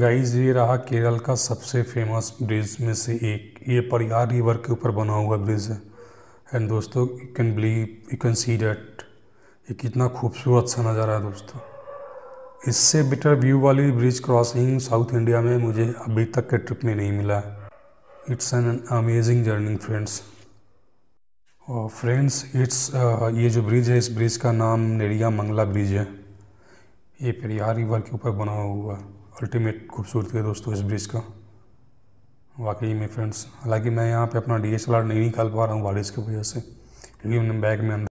guys ये रहा केरल का सबसे फेमस ब्रिज में से एक ये परियार रिवर के ऊपर बना हुआ ब्रिज है एंड दोस्तों you can believe you can see that ये कितना खूबसूरत सा नज़ारा है दोस्तों इससे बेटर व्यू वाली ब्रिज क्रॉसिंग साउथ इंडिया में मुझे अभी तक के ट्रिप में नहीं मिला है it's an amazing journey friends और फ्रेंड्स इट्स uh, ये जो ब्रिज है इस ब्रिज का नाम नेरिया मंगला ब्रिज है ये परियार रिवर के ऊपर बना हुआ है अल्टीमेट खूबसूरती है दोस्तों इस ब्रिज का वाकई में फ्रेंड्स हालांकि मैं यहाँ पे अपना डी नहीं निकाल पा रहा हूँ बारिश की वजह से क्योंकि मैंने बैग में अंदर